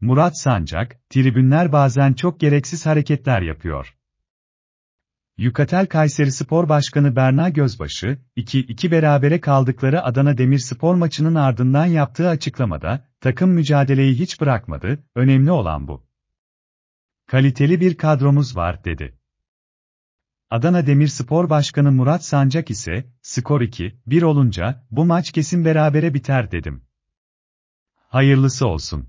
Murat Sancak, tribünler bazen çok gereksiz hareketler yapıyor. Yukatel Kayseri Spor Başkanı Berna Gözbaşı, 2-2 berabere kaldıkları Adana Demirspor maçının ardından yaptığı açıklamada, takım mücadeleyi hiç bırakmadı, önemli olan bu. Kaliteli bir kadromuz var, dedi. Adana Demirspor Başkanı Murat Sancak ise, skor 2-1 olunca, bu maç kesin berabere biter dedim. Hayırlısı olsun.